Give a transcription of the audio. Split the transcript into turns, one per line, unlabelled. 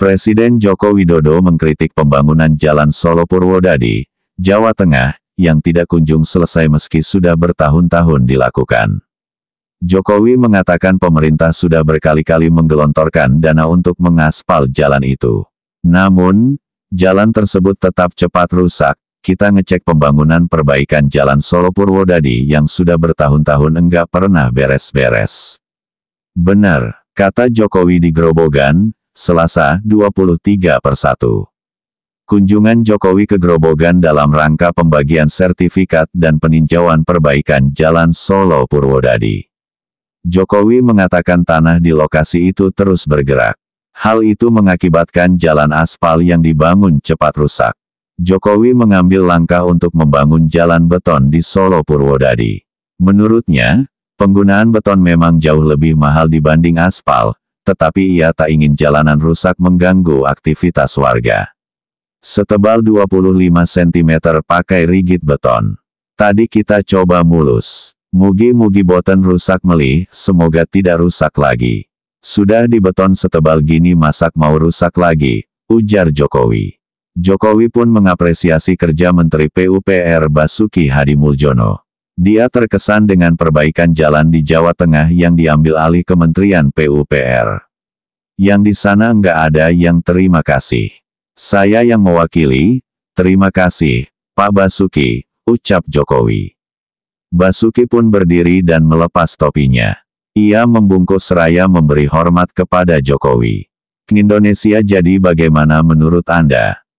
Presiden Joko Widodo mengkritik pembangunan Jalan Solo Purwodadi, Jawa Tengah, yang tidak kunjung selesai meski sudah bertahun-tahun dilakukan. Jokowi mengatakan pemerintah sudah berkali-kali menggelontorkan dana untuk mengaspal jalan itu. Namun, jalan tersebut tetap cepat rusak, kita ngecek pembangunan perbaikan jalan Solo Purwodadi yang sudah bertahun-tahun enggak pernah beres-beres. Benar, kata Jokowi di Grobogan, Selasa, 23 per 1. Kunjungan Jokowi ke Grobogan dalam rangka pembagian sertifikat dan peninjauan perbaikan Jalan Solo Purwodadi. Jokowi mengatakan tanah di lokasi itu terus bergerak. Hal itu mengakibatkan jalan aspal yang dibangun cepat rusak. Jokowi mengambil langkah untuk membangun jalan beton di Solo Purwodadi. Menurutnya, penggunaan beton memang jauh lebih mahal dibanding aspal, tetapi ia tak ingin jalanan rusak mengganggu aktivitas warga. Setebal 25 cm pakai rigid beton. Tadi kita coba mulus. Mugi-mugi boten rusak meli. semoga tidak rusak lagi. Sudah di beton setebal gini masak mau rusak lagi, ujar Jokowi. Jokowi pun mengapresiasi kerja Menteri PUPR Basuki Hadi Muljono. Dia terkesan dengan perbaikan jalan di Jawa Tengah yang diambil alih Kementerian PUPR. Yang di sana nggak ada yang terima kasih. Saya yang mewakili, terima kasih, Pak Basuki, ucap Jokowi. Basuki pun berdiri dan melepas topinya. Ia membungkus seraya memberi hormat kepada Jokowi. Indonesia jadi bagaimana menurut Anda?